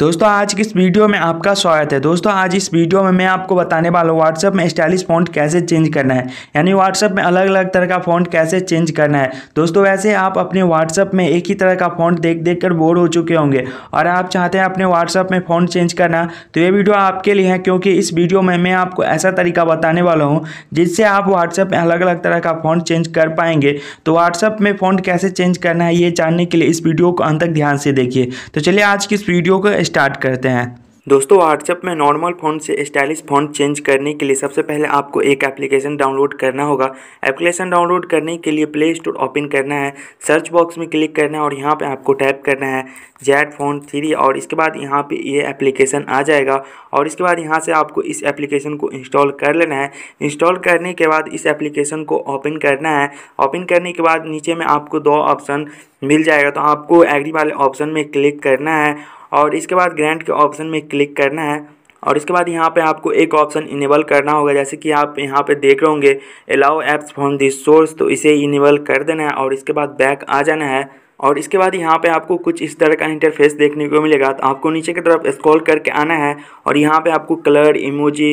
दोस्तों आज की इस वीडियो में आपका स्वागत है दोस्तों आज इस वीडियो में मैं आपको बताने वाला हूँ व्हाट्सएप में स्टाइलिश फ़ॉन्ट कैसे चेंज करना है यानी व्हाट्सएप में अलग अलग तरह का फ़ॉन्ट कैसे चेंज करना है दोस्तों वैसे आप अपने व्हाट्सअप में एक ही तरह का फ़ॉन्ट देख देख कर बोर हो चुके होंगे और आप चाहते हैं अपने व्हाट्सएप में फ़ॉन्ट चेंज करना तो ये वीडियो आपके लिए है क्योंकि इस वीडियो में मैं आपको ऐसा तरीका बताने वाला हूँ जिससे आप व्हाट्सएप में अलग अलग तरह का फ़ॉन्ट चेंज कर पाएंगे तो व्हाट्सएप में फ़ॉन्ट कैसे चेंज करना है ये जानने के लिए इस वीडियो को अंत तक ध्यान से देखिए तो चलिए आज की इस वीडियो को स्टार्ट करते हैं दोस्तों व्हाट्सएप में नॉर्मल फ़ोन से स्टाइलिश फोन चेंज करने के लिए सबसे पहले आपको एक एप्लीकेशन डाउनलोड करना होगा एप्लीकेशन डाउनलोड करने के लिए प्ले स्टोर ओपन करना है सर्च बॉक्स में क्लिक करना है और यहाँ पे आपको टाइप करना है जेड फोन थ्री और इसके बाद यहाँ पे ये यह एप्लीकेशन आ जाएगा और इसके बाद यहाँ से आपको इस एप्लीकेशन को इंस्टॉल कर लेना है इंस्टॉल करने के बाद इस एप्लीकेशन को ओपन करना है ओपन करने के बाद नीचे में आपको दो ऑप्शन मिल जाएगा तो आपको एग्री वाले ऑप्शन में क्लिक करना है और इसके बाद ग्रैंड के ऑप्शन में क्लिक करना है और इसके बाद यहाँ पे आपको एक ऑप्शन इनेबल करना होगा जैसे कि आप यहाँ पे देख रहे होंगे allow apps from this source तो इसे इनेबल कर देना है और इसके बाद बैक आ जाना है और इसके बाद यहाँ पे आपको कुछ इस तरह का इंटरफेस देखने को मिलेगा तो आपको नीचे की तरफ स्क्रॉल करके आना है और यहाँ पे आपको कलर इमोजी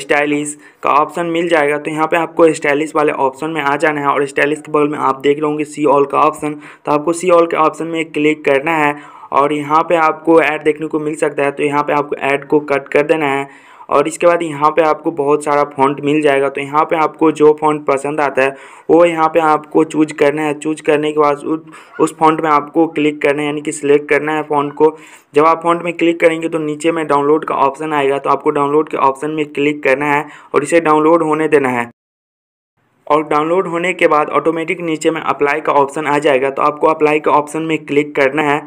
स्टाइलिश का ऑप्शन मिल जाएगा तो यहाँ पे आपको स्टाइलिश वाले ऑप्शन में आ जाना है और स्टाइलिश के बगल में आप देख रहे होंगे सी ऑल का ऑप्शन तो आपको सी ऑल के ऑप्शन में क्लिक करना है और यहाँ पे आपको ऐड देखने को मिल सकता है तो यहाँ पे आपको ऐड को कट कर देना है और इसके बाद यहाँ पे आपको बहुत सारा फॉन्ट मिल जाएगा तो यहाँ पे आपको जो फॉन्ट पसंद आता है वो यहाँ पे आपको चूज करना है चूज करने के बाद उस फॉन्ट में आपको क्लिक करना है यानी कि सिलेक्ट करना है फॉन्ट को जब आप फॉन्ट में क्लिक करेंगे तो नीचे में डाउनलोड का ऑप्शन आएगा तो आपको डाउनलोड के ऑप्शन में क्लिक करना है और इसे डाउनलोड होने देना है और डाउनलोड होने के बाद ऑटोमेटिक नीचे में अप्लाई का ऑप्शन आ जाएगा तो आपको अप्लाई के ऑप्शन में क्लिक करना है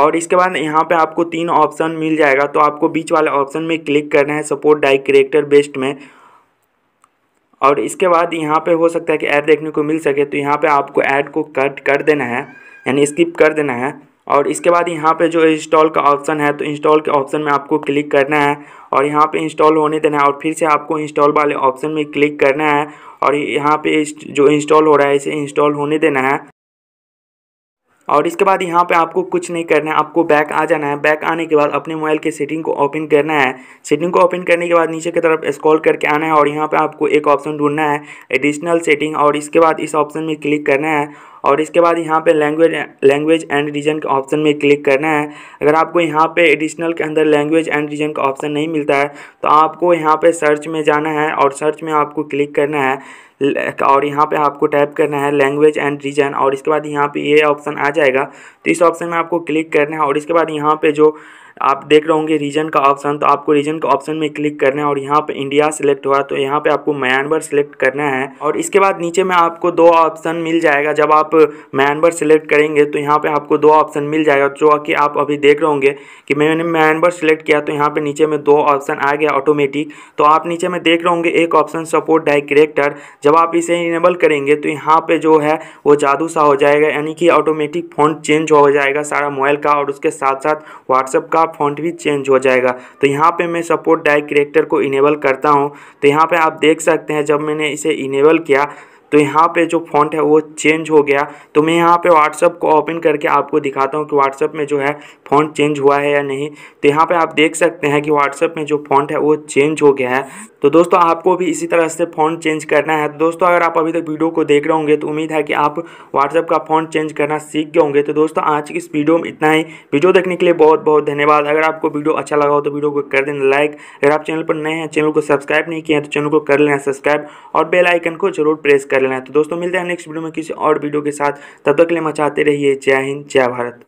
और इसके बाद यहाँ पे आपको तीन ऑप्शन मिल जाएगा तो आपको बीच वाले ऑप्शन में क्लिक करना है सपोर्ट डाई करेक्टर बेस्ट में और इसके बाद यहाँ पे हो सकता है कि ऐड देखने को मिल सके तो यहाँ पे आपको ऐड को कट कर देना है यानी स्किप कर देना है और इसके बाद यहाँ पे जो इंस्टॉल का ऑप्शन है तो इंस्टॉल के ऑप्शन में आपको क्लिक करना है और यहाँ पे इंस्टॉल होने देना है और फिर से आपको इंस्टॉल वाले ऑप्शन में क्लिक करना है और यहाँ पे जो इंस्टॉल हो रहा है इसे इंस्टॉल होने देना है और इसके बाद यहाँ पे आपको कुछ नहीं करना है आपको बैक आ जाना है बैक आने के बाद अपने मोबाइल के सेटिंग को ओपन करना है सेटिंग को ओपन करने के बाद नीचे की तरफ स्क्रॉल करके आना है और यहाँ पे आपको एक ऑप्शन ढूंढना है एडिशनल सेटिंग और इसके बाद इस ऑप्शन में क्लिक करना है और इसके बाद यहाँ पे लैंग्वेज लैंग्वेज एंड रीजन के ऑप्शन में क्लिक करना है अगर आपको यहाँ पे एडिशनल के अंदर लैंग्वेज एंड रीजन का ऑप्शन नहीं मिलता है तो आपको यहाँ पे सर्च में जाना है और सर्च में आपको क्लिक करना है और यहाँ पे आपको टाइप करना है लैंग्वेज एंड रीजन और इसके बाद यहाँ पे ये ऑप्शन आ जाएगा तो इस ऑप्शन में आपको क्लिक करना है और इसके बाद यहाँ पे जो आप देख रहे होंगे रीजन का ऑप्शन तो आपको रीजन का ऑप्शन में क्लिक करना है और यहाँ पे इंडिया सेलेक्ट हुआ तो यहाँ पे आपको म्यांमार सेलेक्ट करना है और इसके बाद नीचे में आपको दो ऑप्शन मिल जाएगा जब आप म्यांबर सेलेक्ट करेंगे तो यहाँ पे आपको दो ऑप्शन मिल जाएगा जो कि आप अभी देख रहे होंगे कि मैंने म्यांबर सेलेक्ट किया तो यहाँ पर नीचे में दो ऑप्शन आ गया ऑटोमेटिक तो आप नीचे में देख रहे होंगे एक ऑप्शन सपोर्ट डायरेक्टर जब आप इसे इनेबल करेंगे तो यहाँ पर जो है वो जादू सा हो जाएगा यानी कि ऑटोमेटिक फोन चेंज हो जाएगा सारा मोबाइल का और उसके साथ साथ व्हाट्सअप का का फॉन्ट भी चेंज हो जाएगा तो यहाँ पे मैं सपोर्ट डाई करेक्टर को इनेबल करता हूँ तो यहाँ पे आप देख सकते हैं जब मैंने इसे इनेबल किया तो यहाँ पे जो फॉन्ट है वो चेंज हो गया तो मैं यहाँ पे व्हाट्सअप को ओपन करके आपको दिखाता हूँ कि व्हाट्सअप में जो है फॉन्ट चेंज हुआ है या नहीं तो यहाँ पे आप देख सकते हैं कि व्हाट्सअप में जो फॉन्ट है वो चेंज हो गया है तो दोस्तों आपको भी इसी तरह से फॉन्ट चेंज करना है तो दोस्तों अगर आप अभी तक वीडियो को देख रहे होंगे तो उम्मीद है कि आप व्हाट्सअप का फॉन्ट चेंज करना सीख गए होंगे तो दोस्तों आज की इस वीडियो में इतना ही वीडियो देखने के लिए बहुत बहुत धन्यवाद अगर आपको वीडियो अच्छा लगा हो तो वीडियो को कर देना लाइक अगर आप चैनल पर नए हैं चैनल को सब्सक्राइब नहीं किया है तो चैनल को कर लेना सब्सक्राइब और बेलाइकन को जरूर प्रेस कर लेना है तो दोस्तों मिलते हैं नेक्स्ट वीडियो में किसी और वीडियो के साथ तब तक के लिए मचाते रहिए जय हिंद जय भारत